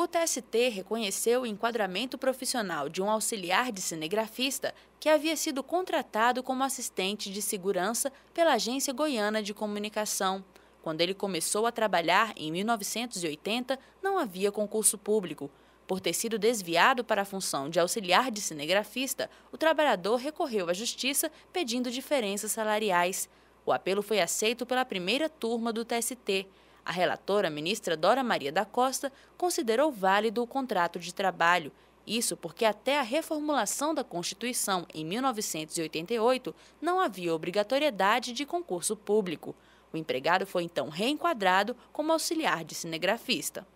O TST reconheceu o enquadramento profissional de um auxiliar de cinegrafista que havia sido contratado como assistente de segurança pela Agência Goiana de Comunicação. Quando ele começou a trabalhar em 1980, não havia concurso público. Por ter sido desviado para a função de auxiliar de cinegrafista, o trabalhador recorreu à justiça pedindo diferenças salariais. O apelo foi aceito pela primeira turma do TST. A relatora, a ministra Dora Maria da Costa, considerou válido o contrato de trabalho. Isso porque até a reformulação da Constituição, em 1988, não havia obrigatoriedade de concurso público. O empregado foi então reenquadrado como auxiliar de cinegrafista.